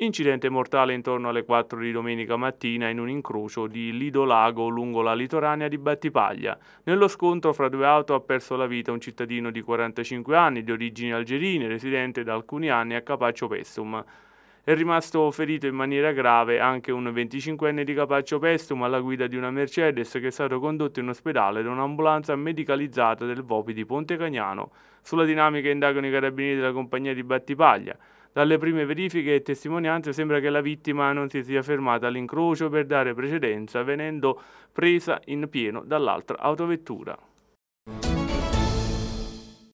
Incidente mortale intorno alle 4 di domenica mattina in un incrocio di Lido Lago lungo la litoranea di Battipaglia. Nello scontro fra due auto ha perso la vita un cittadino di 45 anni di origini algerine residente da alcuni anni a Capaccio Pessum. È rimasto ferito in maniera grave anche un 25enne di Capaccio Pestum alla guida di una Mercedes che è stato condotto in ospedale da un'ambulanza medicalizzata del VOPI di Ponte Cagnano. Sulla dinamica indagano i carabinieri della compagnia di Battipaglia. Dalle prime verifiche e testimonianze sembra che la vittima non si sia fermata all'incrocio per dare precedenza venendo presa in pieno dall'altra autovettura.